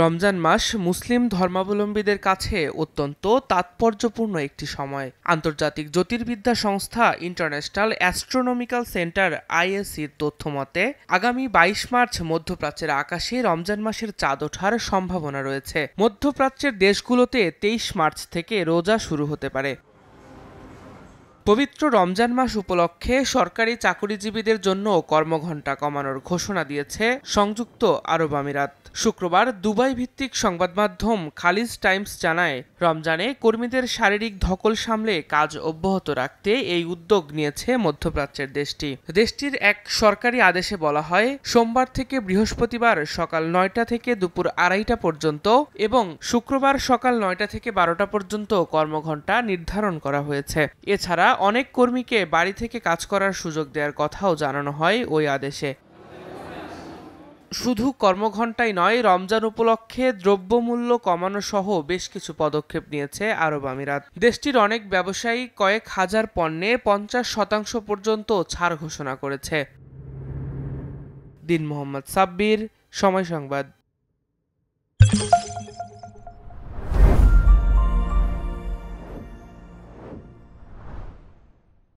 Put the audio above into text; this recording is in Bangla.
রমজান মাস মুসলিম ধর্মাবলম্বীদের কাছে অত্যন্ত তাৎপর্যপূর্ণ একটি সময় আন্তর্জাতিক জ্যোতির্বিদ্যা সংস্থা ইন্টারন্যাশনাল অ্যাস্ট্রোনমিক্যাল সেন্টার আইএসির তথ্য মতে আগামী বাইশ মার্চ মধ্যপ্রাচ্যের আকাশে রমজান মাসের চাঁদ ওঠার সম্ভাবনা রয়েছে মধ্যপ্রাচ্যের দেশগুলোতে তেইশ মার্চ থেকে রোজা শুরু হতে পারে পবিত্র রমজান মাস উপলক্ষে সরকারি চাকরিজীবীদের জন্য কর্মঘণ্টা কমানোর ঘোষণা দিয়েছে সংযুক্ত আরব আমিরাত শুক্রবার দুবাই ভিত্তিক সংবাদ মাধ্যম খালিজ টাইমস জানায় রমজানে কর্মীদের শারীরিক ধকল সামলে কাজ অব্যাহত রাখতে এই উদ্যোগ নিয়েছে মধ্যপ্রাচ্যের দেশটি দেশটির এক সরকারি আদেশে বলা হয় সোমবার থেকে বৃহস্পতিবার সকাল নয়টা থেকে দুপুর আড়াইটা পর্যন্ত এবং শুক্রবার সকাল নয়টা থেকে বারোটা পর্যন্ত কর্মঘণ্টা নির্ধারণ করা হয়েছে এছাড়া অনেক কর্মীকে বাড়ি থেকে কাজ করার সুযোগ দেওয়ার কথাও জানানো হয় ওই আদেশে শুধু কর্মঘণ্টাই নয় রমজান উপলক্ষে দ্রব্যমূল্য কমানো সহ বেশ কিছু পদক্ষেপ নিয়েছে আরব আমিরাত দেশটির অনেক ব্যবসায়ী কয়েক হাজার পণ্যে পঞ্চাশ শতাংশ পর্যন্ত ছাড় ঘোষণা করেছে দিন মোহাম্মদ সাব্বির সময় সংবাদ